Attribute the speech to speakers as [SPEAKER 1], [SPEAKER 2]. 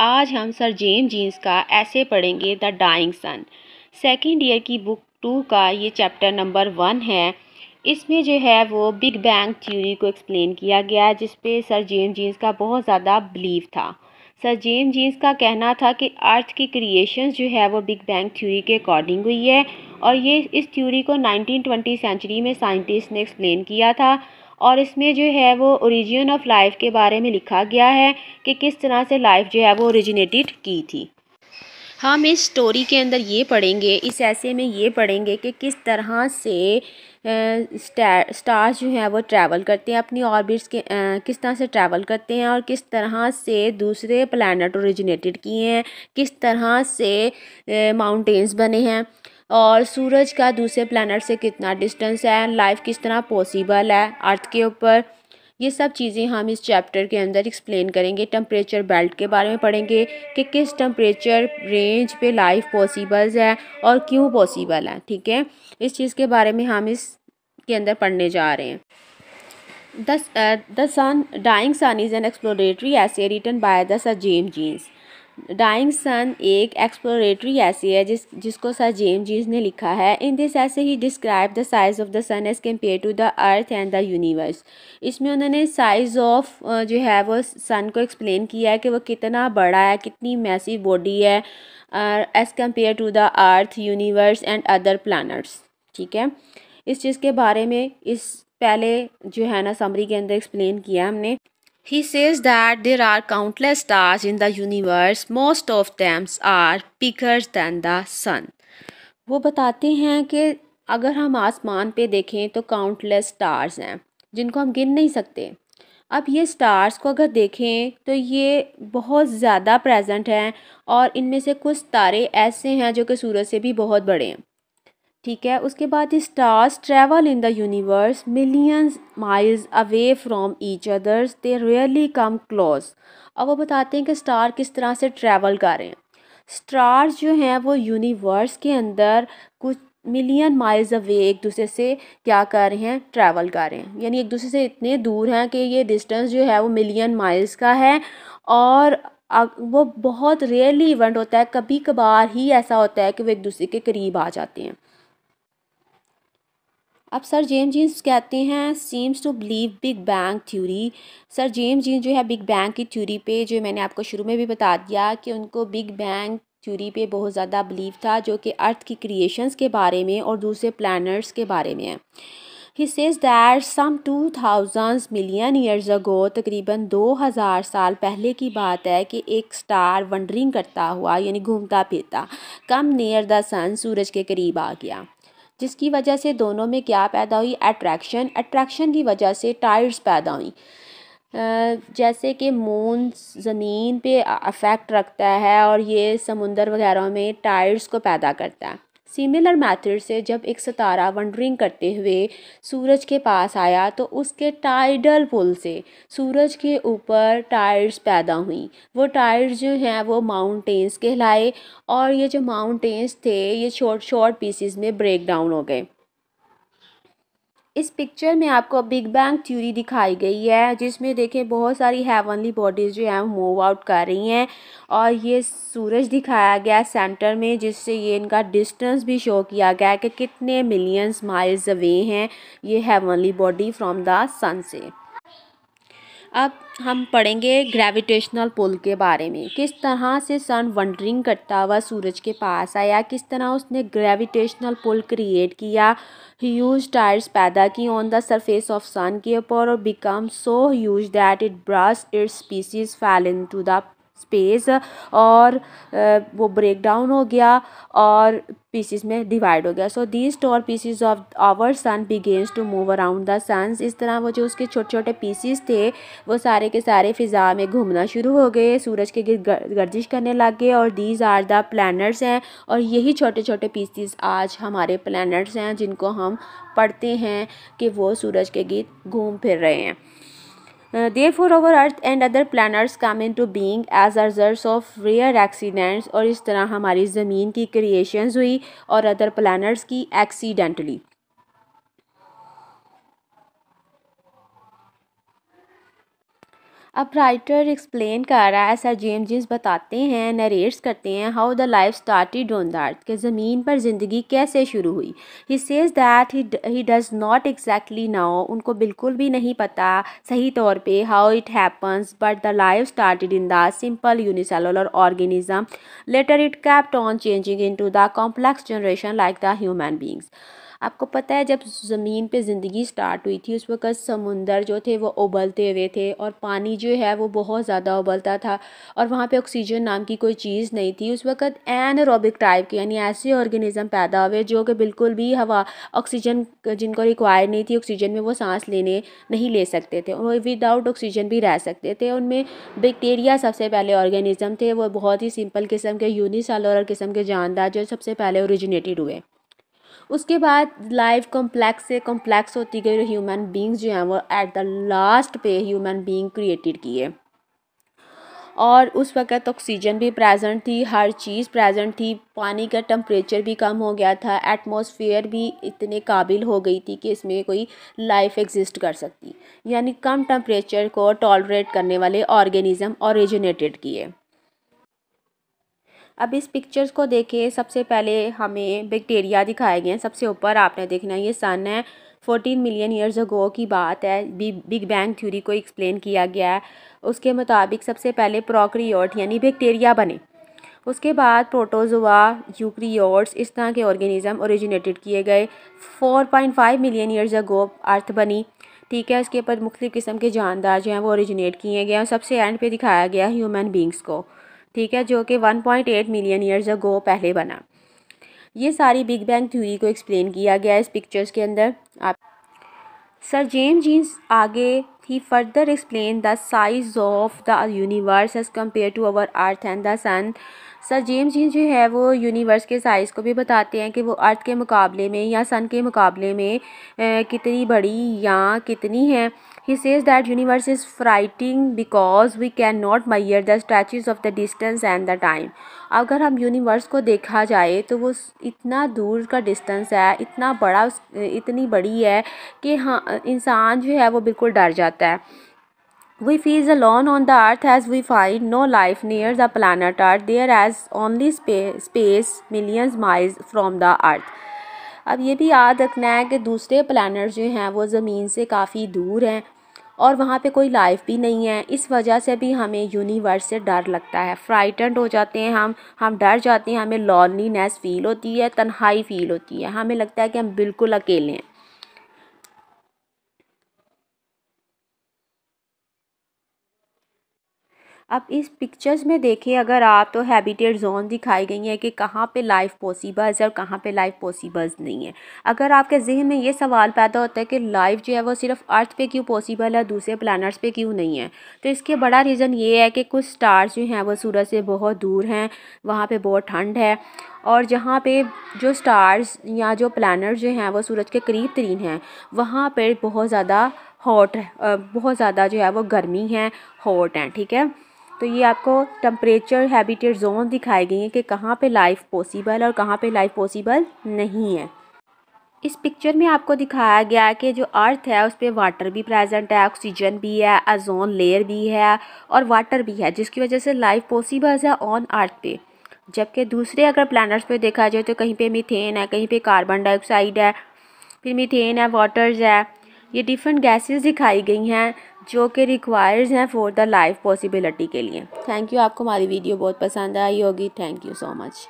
[SPEAKER 1] आज हम sir James jeans का ऐसे पढ़ेंगे the dying sun second year की बुक टू का ये चैप्टर नंबर वन है इसमें जो है वो बिग बैंग थ्योरी को एक्सप्लेन किया गया है जिसपे सर जेम जीन्स का बहुत ज़्यादा बिलीव था सर जेम जीन्स का कहना था कि अर्थ की क्रिएशन जो है वो बिग बैंग थ्योरी के अकॉर्डिंग हुई है और ये इस थ्योरी को 1920 सेंचुरी में साइंटिस्ट ने एक्सप्लेन किया था और इसमें जो है वो ओरिजिन ऑफ लाइफ के बारे में लिखा गया है कि किस तरह से लाइफ जो है वो ओरिजिनेटेड की थी हम इस स्टोरी के अंदर ये पढ़ेंगे इस ऐसे में ये पढ़ेंगे कि किस तरह से स्टार्स जो हैं वो ट्रैवल करते हैं अपनी ऑर्बिट्स के आ, किस तरह से ट्रैवल करते हैं और किस तरह से दूसरे प्लानट ओरिजिनेटेड किए हैं किस तरह से माउंटेंस बने हैं और सूरज का दूसरे प्लानट से कितना डिस्टेंस है एंड लाइफ किस तरह पॉसिबल है अर्थ के ऊपर ये सब चीज़ें हम इस चैप्टर के अंदर एक्सप्लेन करेंगे टम्परेचर बेल्ट के बारे में पढ़ेंगे कि किस टम्परेचर रेंज पे लाइफ पॉसिबल्स है और क्यों पॉसिबल है ठीक है इस चीज़ के बारे में हम इस के अंदर पढ़ने जा रहे हैं दस uh, dying sun is Sun exploratory an written by the by the Sir dying sun एक एक्सप्लोरेटरी ऐसी है जिस जिसको सर जेम जीज ने लिखा है इन दिस ऐसे ही describe the size of the sun as compare to the earth and the universe इसमें उन्होंने साइज़ ऑफ जो है वो सन को एक्सप्लेन किया है कि वो कितना बड़ा है कितनी मैसिव बॉडी है as compare to the earth universe and other planets ठीक है इस चीज़ के बारे में इस पहले जो है ना समरी के अंदर एक्सप्लेन किया हमने He says that there are countless stars in the universe, most of them are bigger than the sun. वो बताते हैं कि अगर हम आसमान पे देखें तो काउंटलेस स्टार्स हैं जिनको हम गिन नहीं सकते अब ये स्टार्स को अगर देखें तो ये बहुत ज़्यादा प्रेजेंट हैं और इनमें से कुछ तारे ऐसे हैं जो कि सूरज से भी बहुत बड़े हैं ठीक है उसके बाद stars travel in the universe millions miles away from each others they really come close अब वो बताते हैं कि स्टार किस तरह से ट्रैवल कर रहे हैं स्टार्स जो हैं वो यूनिवर्स के अंदर कुछ मिलियन माइल्स अवे एक दूसरे से क्या कर रहे हैं ट्रैवल कर रहे हैं यानी एक दूसरे से इतने दूर हैं कि ये डिस्टेंस जो है वो मिलियन माइल्स का है और वो बहुत रेयरली इवेंट होता है कभी कभार ही ऐसा होता है कि वो एक दूसरे के करीब आ जाते हैं अब सर जेम जीन्स कहते हैं seems to believe big bang theory sir James Jeans जो है बिग बैंग की थ्योरी पे जो मैंने आपको शुरू में भी बता दिया कि उनको बिग बैंग थ्योरी पे बहुत ज़्यादा बिलीव था जो कि अर्थ की क्रिएशंस के बारे में और दूसरे प्लानट्स के बारे में है he says that some two thousand million years ago तकरीबन दो हज़ार साल पहले की बात है कि एक स्टार वंडरिंग करता हुआ यानी घूमता फिरता कम नियर द सन सूरज के करीब आ गया जिसकी वजह से दोनों में क्या पैदा हुई अट्रैक्शन अट्रैक्शन की वजह से टायर्स पैदा हुई जैसे कि मून ज़मीन पे अफेक्ट रखता है और ये समुंदर वगैरह में टायर्स को पैदा करता है सिमिलर मैथड से जब एक सितारा वंडरिंग करते हुए सूरज के पास आया तो उसके टाइडल पुल से सूरज के ऊपर टायर्स पैदा हुई वो टायर्स जो हैं वो माउंटेंस कहलाए और ये जो माउंटेंस थे ये शॉर्ट शॉर्ट पीसीज में ब्रेक डाउन हो गए इस पिक्चर में आपको बिग बैंग थ्योरी दिखाई गई है जिसमें देखें बहुत सारी हेवनली बॉडीज़ जो हैं मूव आउट कर रही हैं और ये सूरज दिखाया गया है सेंटर में जिससे ये इनका डिस्टेंस भी शो किया गया है कि कितने मिलियंस माइल्स अवे हैं ये heavenly body from the sun से अब हम पढ़ेंगे ग्रेविटेशनल पुल के बारे में किस तरह से सन वंडरिंग करता हुआ सूरज के पास आया किस तरह उसने ग्रेविटेशनल पुल क्रिएट किया ह्यूज टायर्स पैदा की on the surface of sun के ऊपर और become so huge that it burst its pieces fell into the space और वो ब्रेक डाउन हो गया और पीसीस में डिवाइड हो गया so these torn pieces of our sun begins to move around the suns इस तरह वो जो उसके छोटे छोटे पीसीस थे वो सारे के सारे फिज़ा में घूमना शुरू हो गए सूरज के गर्दिश गर्जिश करने लग गए और दीज आर द प्लानट्स हैं और यही छोटे छोटे पीसीस आज हमारे प्लानट्स हैं जिनको हम पढ़ते हैं कि वो सूरज के गीत घूम फिर रहे हैं Uh, therefore, our Earth and other planets come into being as a result of rare accidents और इस तरह हमारी ज़मीन की creations हुई और other planets की accidentally. अब राइटर एक्सप्लेन कर रहा है सर जेम जिस बताते हैं नरेट्स करते हैं how the life started on the earth के ज़मीन पर ज़िंदगी कैसे शुरू हुई he says that he does not exactly know उनको बिल्कुल भी नहीं पता सही तौर पे how it happens but the life started in the simple unicellular organism later it kept on changing into the complex generation like the human beings आपको पता है जब ज़मीन पे ज़िंदगी स्टार्ट हुई थी उस वक़्त समुंदर जो थे वो उबलते हुए थे और पानी जो है वो बहुत ज़्यादा उबलता था और वहाँ पे ऑक्सीजन नाम की कोई चीज़ नहीं थी उस वक़्त एनरोबिक टाइप के यानी ऐसे ऑर्गेनिज़म पैदा हुए जो कि बिल्कुल भी हवा ऑक्सीजन जिनको रिक्वायर नहीं थी ऑक्सीजन में वो सांस लेने नहीं ले सकते थे और विदाउट ऑक्सीजन भी रह सकते थे उनमें बैक्टीरिया सबसे पहले ऑर्गेनिज़म थे वो बहुत ही सिंपल किस्म के यूनिसेलुलर किस्म के जानदार जो सबसे पहले ओरिजिनेटेड हुए उसके बाद लाइफ कॉम्प्लेक्स से कॉम्प्लेक्स होती गई ह्यूमन बींग्स जो हैं वो एट द लास्ट पे ह्यूमन बींग क्रिएटेड किए और उस वक़्त ऑक्सीजन भी प्रेजेंट थी हर चीज़ प्रेजेंट थी पानी का टम्परेचर भी कम हो गया था एटमॉस्फेयर भी इतने काबिल हो गई थी कि इसमें कोई लाइफ एग्जिस्ट कर सकती यानी कम टम्परेचर को टॉलरेट करने वाले ऑर्गेनिज़म ऑरिजिनेटेड किए अब इस पिक्चर्स को देखें सबसे पहले हमें बैक्टीरिया दिखाए गए हैं सबसे ऊपर आपने देखना ये सन है फोर्टीन मिलियन ईयर्स अगो की बात है बिग बैंग थ्योरी को एक्सप्लेन किया गया है उसके मुताबिक सबसे पहले प्रोक्रियोट यानी बैक्टीरिया बने उसके बाद प्रोटोजोआ यूक्रियोट्स इस तरह के ऑर्गेनिज्म ओरिजिनेटेड किए गए 4.5 मिलियन ईयर्स अगो अर्थ बनी ठीक है उसके ऊपर मुख्तु किस्म के जानदार जो हैं वो ओरिजिनेट किए गए हैं सबसे एंड पे दिखाया गया ह्यूमन बींग्स को ठीक है जो कि 1.8 मिलियन ईयर्स अगो पहले बना ये सारी बिग बैंग थ्योरी को एक्सप्लेन किया गया है इस पिक्चर्स के अंदर आप सर जेम जीन्स आगे ही further explain the size of the universe as compare to our earth and the sun sir James ji जो है वो यूनिवर्स के साइज़ को भी बताते हैं कि वो अर्थ के मुकाबले में या सन के मुकाबले में कितनी बड़ी या कितनी है he says that universe is frightening because we can not measure the statures of the distance and the time अगर हम यूनिवर्स को देखा जाए तो वो इतना दूर का डिस्टेंस है इतना बड़ा इतनी बड़ी है कि हाँ इंसान जो है वो बिल्कुल डर जाता है We feel alone on the earth as we find no life near the planet earth. There is only space, space millions miles from the earth. अब ये भी याद रखना है कि दूसरे प्लानट जो हैं वो ज़मीन से काफ़ी दूर हैं और वहाँ पे कोई लाइफ भी नहीं है इस वजह से भी हमें यूनिवर्स से डर लगता है फ्राइटेंड हो जाते हैं हम हम डर जाते हैं हमें लॉनलीनेस फ़ील होती है तन्हाई फ़ील होती है हमें लगता है कि हम बिल्कुल अकेले हैं अब इस पिक्चर्स में देखिए अगर आप तो हैबिटेट जोन दिखाई गई हैं कि कहाँ पे लाइफ पॉसिबल्स है और कहाँ पे लाइफ पॉसिबल नहीं है अगर आपके जहन में ये सवाल पैदा होता है कि लाइफ जो है वो सिर्फ अर्थ पे क्यों पॉसिबल है दूसरे प्लानट्स पे क्यों नहीं है तो इसके बड़ा रीज़न ये है कि कुछ स्टार्स जो हैं वो सूरज से बहुत दूर हैं वहाँ पर बहुत ठंड है और जहाँ पे जो स्टार्स या जो प्लानट जो हैं वो सूरज के करीब तरीन हैं वहाँ पर बहुत ज़्यादा हॉट बहुत ज़्यादा जो है वो गर्मी है हॉट हैं ठीक है तो ये आपको टम्परेचर हैबिटेट जोन दिखाई गई हैं कि कहाँ पे लाइफ पॉसिबल और कहाँ पे लाइफ पॉसिबल नहीं है इस पिक्चर में आपको दिखाया गया है कि जो अर्थ है उस पर वाटर भी प्रेजेंट है ऑक्सीजन भी है अजोन लेयर भी है और वाटर भी है जिसकी वजह से लाइफ पॉसिबल है ऑन अर्थ पे जबकि दूसरे अगर प्लानट्स पे देखा जाए तो कहीं पे मीथेन है कहीं पे कार्बन डाइऑक्साइड है फिर मीथेन है वाटर्स है ये डिफरेंट गैसेस दिखाई गई हैं जो कि रिक्वायर्स हैं फॉर द लाइफ पॉसिबिलिटी के लिए थैंक यू आपको हमारी वीडियो बहुत पसंद आई होगी थैंक यू सो मच